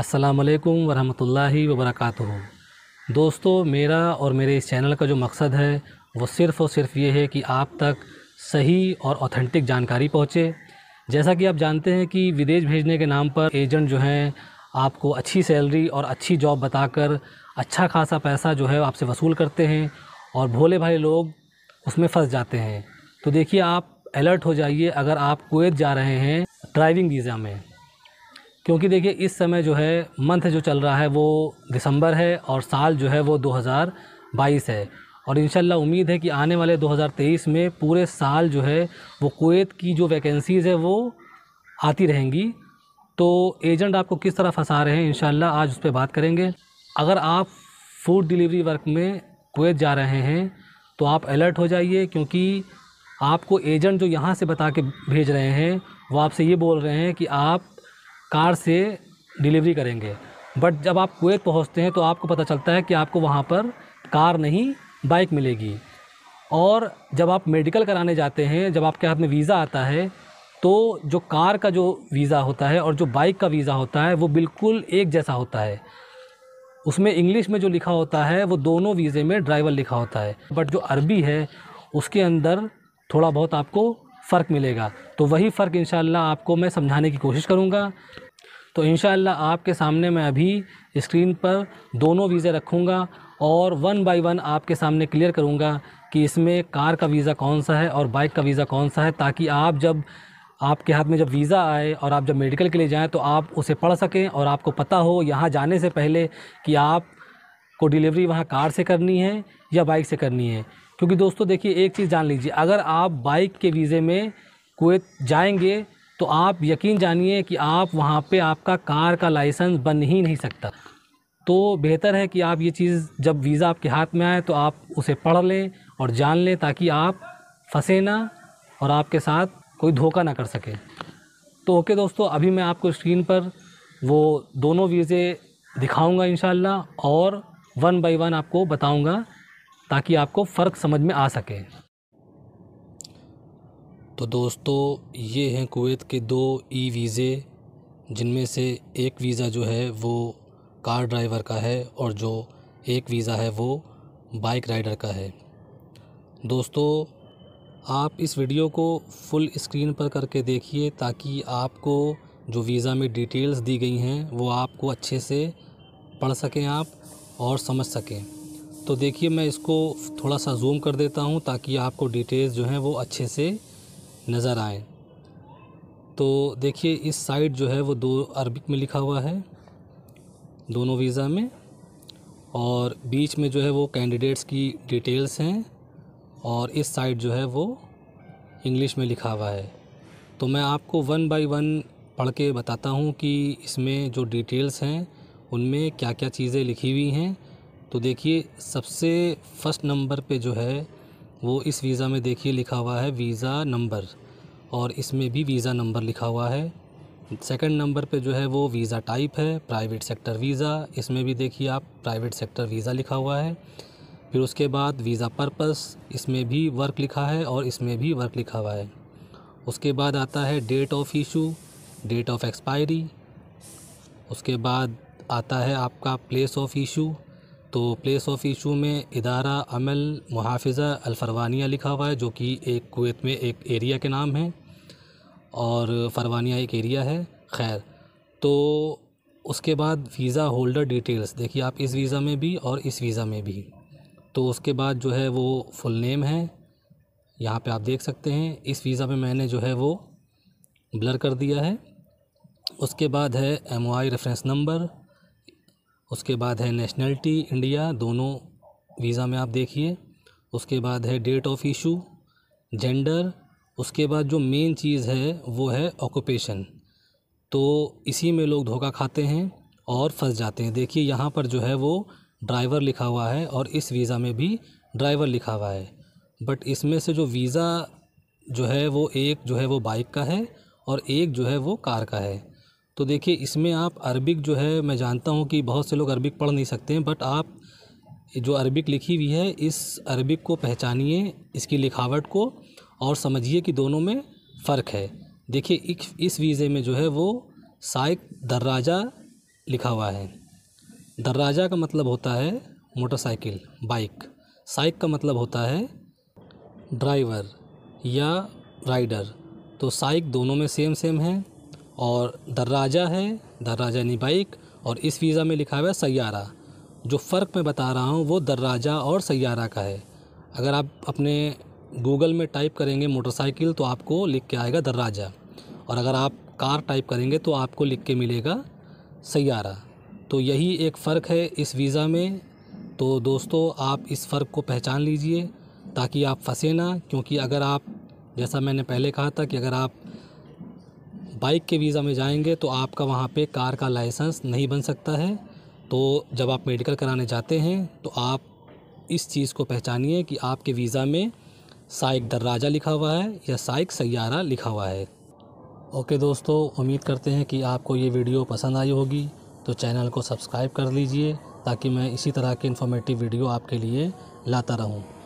असलकम वरहमतुल्लाहि वबरकatuh दोस्तों मेरा और मेरे इस चैनल का जो मकसद है वो सिर्फ़ और सिर्फ ये है कि आप तक सही और ऑथेंटिक जानकारी पहुँचे जैसा कि आप जानते हैं कि विदेश भेजने के नाम पर एजेंट जो हैं आपको अच्छी सैलरी और अच्छी जॉब बताकर अच्छा खासा पैसा जो है आपसे वसूल करते हैं और भोले भाई लोग उसमें फंस जाते हैं तो देखिए आप अलर्ट हो जाइए अगर आप कुवैत जा रहे हैं ड्राइविंग वीज़ा में क्योंकि देखिए इस समय जो है मंथ जो चल रहा है वो दिसंबर है और साल जो है वो 2022 है और इन उम्मीद है कि आने वाले 2023 में पूरे साल जो है वो कुवैत की जो वैकेंसीज़ है वो आती रहेंगी तो एजेंट आपको किस तरह फंसा रहे हैं इन आज उस पर बात करेंगे अगर आप फूड डिलीवरी वर्क में कुवैत जा रहे हैं तो आप अलर्ट हो जाइए क्योंकि आपको एजेंट जो यहाँ से बता के भेज रहे हैं वो आपसे ये बोल रहे हैं कि आप कार से डिलीवरी करेंगे बट जब आप कुवैत पहुंचते हैं तो आपको पता चलता है कि आपको वहाँ पर कार नहीं बाइक मिलेगी और जब आप मेडिकल कराने जाते हैं जब आपके हाथ में वीज़ा आता है तो जो कार का जो वीज़ा होता है और जो बाइक का वीज़ा होता है वो बिल्कुल एक जैसा होता है उसमें इंग्लिश में जो लिखा होता है वो दोनों वीज़े में ड्राइवर लिखा होता है बट जो अरबी है उसके अंदर थोड़ा बहुत आपको फ़र्क मिलेगा तो वही फ़र्क इन आपको मैं समझाने की कोशिश करूँगा तो इन आपके सामने मैं अभी स्क्रीन पर दोनों वीज़े रखूँगा और वन बाय वन आपके सामने क्लियर करूँगा कि इसमें कार का वीज़ा कौन सा है और बाइक का वीज़ा कौन सा है ताकि आप जब आपके हाथ में जब वीज़ा आए और आप जब मेडिकल के लिए जाएं तो आप उसे पढ़ सकें और आपको पता हो यहाँ जाने से पहले कि आप को डिलीवरी वहाँ कार से करनी है या बाइक से करनी है क्योंकि दोस्तों देखिए एक चीज़ जान लीजिए अगर आप बाइक के वीज़े में कुवैत जाएंगे तो आप यकीन जानिए कि आप वहाँ पे आपका कार का लाइसेंस बन ही नहीं सकता तो बेहतर है कि आप ये चीज़ जब वीज़ा आपके हाथ में आए तो आप उसे पढ़ लें और जान लें ताकि आप फंसे ना और आपके साथ कोई धोखा ना कर सके तो ओके दोस्तों अभी मैं आपको स्क्रीन पर वो दोनों वीज़े दिखाऊंगा इन और वन बाई वन आपको बताऊंगा ताकि आपको फ़र्क समझ में आ सके तो दोस्तों ये हैं कुवैत के दो ई वीज़े जिनमें से एक वीज़ा जो है वो कार ड्राइवर का है और जो एक वीज़ा है वो बाइक राइडर का है दोस्तों आप इस वीडियो को फुल स्क्रीन पर करके देखिए ताकि आपको जो वीज़ा में डिटेल्स दी गई हैं वो आपको अच्छे से पढ़ सकें आप और समझ सकें तो देखिए मैं इसको थोड़ा सा जूम कर देता हूँ ताकि आपको डिटेल्स जो हैं वो अच्छे से नज़र आए तो देखिए इस साइड जो है वो दो अरबिक में लिखा हुआ है दोनों वीज़ा में और बीच में जो है वो कैंडिडेट्स की डिटेल्स हैं और इस साइड जो है वो इंग्लिश में लिखा हुआ है तो मैं आपको वन बाय वन पढ़ के बताता हूँ कि इसमें जो डिटेल्स हैं उनमें क्या क्या चीज़ें लिखी हुई हैं तो देखिए सबसे फर्स्ट नंबर पे जो है वो इस वीज़ा में देखिए लिखा हुआ है वीज़ा नंबर और इसमें भी वीज़ा नंबर लिखा हुआ है सेकंड नंबर पे जो है वो वीज़ा टाइप है प्राइवेट सेक्टर वीज़ा इसमें भी देखिए आप प्राइवेट सेक्टर वीज़ा लिखा हुआ है फिर उसके बाद वीज़ा पर्पस इसमें भी वर्क लिखा है और इसमें भी वर्क लिखा हुआ है उसके बाद आता है date of issue date of expiry उसके बाद आता है आपका प्लेस ऑफ इशू तो प्लेस ऑफ इशू में इदारा अमल मुहाफ़ा अलफरवानिया लिखा हुआ है जो कि एक कुवैत में एक एरिया के नाम है और फरवानिया एक एरिया है खैर तो उसके बाद वीज़ा होल्डर डिटेल्स देखिए आप इस वीज़ा में भी और इस वीज़ा में भी तो उसके बाद जो है वो फुल नेम है यहाँ पे आप देख सकते हैं इस वीज़ा में मैंने जो है वो ब्लर कर दिया है उसके बाद है एम रेफरेंस नंबर उसके बाद है नेशनलिटी इंडिया दोनों वीज़ा में आप देखिए उसके बाद है डेट ऑफ इशू जेंडर उसके बाद जो मेन चीज़ है वो है ऑक्यूपेशन तो इसी में लोग धोखा खाते हैं और फंस जाते हैं देखिए यहाँ पर जो है वो ड्राइवर लिखा हुआ है और इस वीज़ा में भी ड्राइवर लिखा हुआ है बट इसमें से जो वीज़ा जो है वो एक जो है वो बाइक का है और एक जो है वो कार का है तो देखिए इसमें आप अरबिक जो है मैं जानता हूँ कि बहुत से लोग अरबिक पढ़ नहीं सकते हैं बट आप जो अरबिक लिखी हुई है इस अरबिक को पहचानिए इसकी लिखावट को और समझिए कि दोनों में फ़र्क है देखिए इस वीज़े में जो है वो साइक दर्राजा लिखा हुआ है दर्राजा का मतलब होता है मोटरसाइकिल बाइक साइक का मतलब होता है ड्राइवर या राइडर तो साइक दोनों में सेम सेम है और दर्राजा है दर्राजा यानी बाइक और इस वीज़ा में लिखा हुआ है सैारा जो फ़र्क मैं बता रहा हूँ वो दर्राजा और सैारा का है अगर आप अपने गूगल में टाइप करेंगे मोटरसाइकिल तो आपको लिख के आएगा दर्राजा और अगर आप कार टाइप करेंगे तो आपको लिख के मिलेगा सैारा तो यही एक फ़र्क है इस वीज़ा में तो दोस्तों आप इस फ़र्क को पहचान लीजिए ताकि आप फंसे ना क्योंकि अगर आप जैसा मैंने पहले कहा था कि अगर आप बाइक के वीज़ा में जाएंगे तो आपका वहाँ पे कार का लाइसेंस नहीं बन सकता है तो जब आप मेडिकल कराने जाते हैं तो आप इस चीज़ को पहचानिए कि आपके वीज़ा में साइक दर्राजा लिखा हुआ है या साइक सैारा लिखा हुआ है ओके दोस्तों उम्मीद करते हैं कि आपको ये वीडियो पसंद आई होगी तो चैनल को सब्सक्राइब कर लीजिए ताकि मैं इसी तरह के इन्फॉर्मेटिव वीडियो आपके लिए लाता रहूँ